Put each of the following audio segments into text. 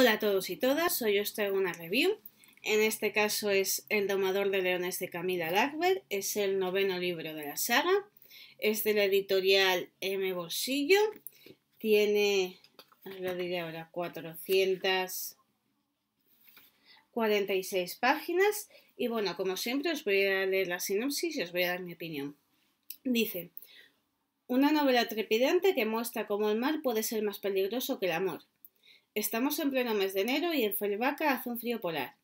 Hola a todos y todas, hoy os traigo una review. En este caso es El domador de leones de Camila Lackberg, es el noveno libro de la saga, es de la editorial M Bolsillo, tiene, lo diré ahora, 446 páginas y bueno, como siempre os voy a leer la sinopsis y os voy a dar mi opinión. Dice, una novela trepidante que muestra cómo el mar puede ser más peligroso que el amor Estamos en pleno mes de enero y en Felvaca hace un frío polar.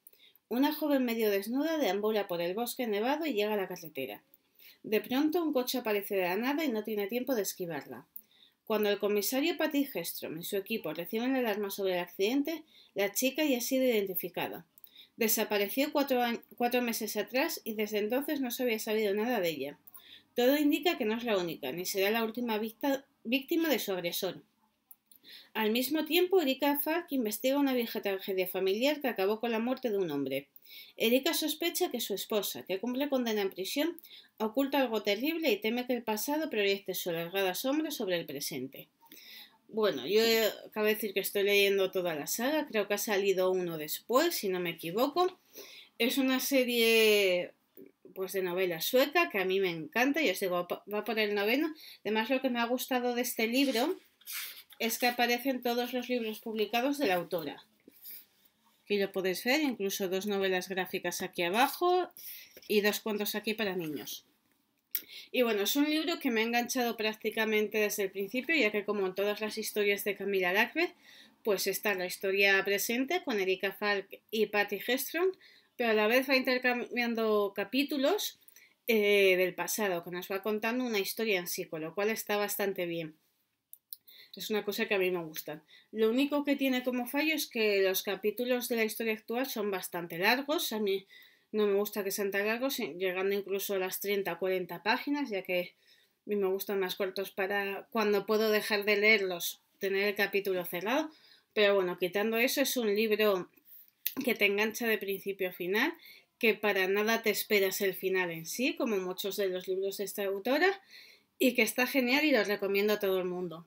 Una joven medio desnuda deambula por el bosque nevado y llega a la carretera. De pronto un coche aparece de la nada y no tiene tiempo de esquivarla. Cuando el comisario Patty Gestrom y su equipo reciben la alarma sobre el accidente, la chica ya ha sido identificada. Desapareció cuatro meses atrás y desde entonces no se había sabido nada de ella. Todo indica que no es la única, ni será la última víctima de su agresor. Al mismo tiempo, Erika Fack investiga una vieja tragedia familiar que acabó con la muerte de un hombre. Erika sospecha que su esposa, que cumple condena en prisión, oculta algo terrible y teme que el pasado proyecte su alargada sombra sobre el presente. Bueno, yo eh, cabe decir que estoy leyendo toda la saga, creo que ha salido uno después, si no me equivoco. Es una serie pues de novela sueca que a mí me encanta, yo os digo, va por el noveno. Además, lo que me ha gustado de este libro es que aparecen todos los libros publicados de la autora. Aquí lo podéis ver, incluso dos novelas gráficas aquí abajo y dos cuentos aquí para niños. Y bueno, es un libro que me ha enganchado prácticamente desde el principio, ya que como en todas las historias de Camila Lackbeth, pues está la historia presente con Erika Falk y Patty Hestron, pero a la vez va intercambiando capítulos eh, del pasado, que nos va contando una historia en sí, con lo cual está bastante bien. Es una cosa que a mí me gusta. Lo único que tiene como fallo es que los capítulos de la historia actual son bastante largos. A mí no me gusta que sean tan largos, llegando incluso a las 30 40 páginas, ya que a mí me gustan más cortos para cuando puedo dejar de leerlos, tener el capítulo cerrado. Pero bueno, quitando eso, es un libro que te engancha de principio a final, que para nada te esperas el final en sí, como muchos de los libros de esta autora, y que está genial y los recomiendo a todo el mundo.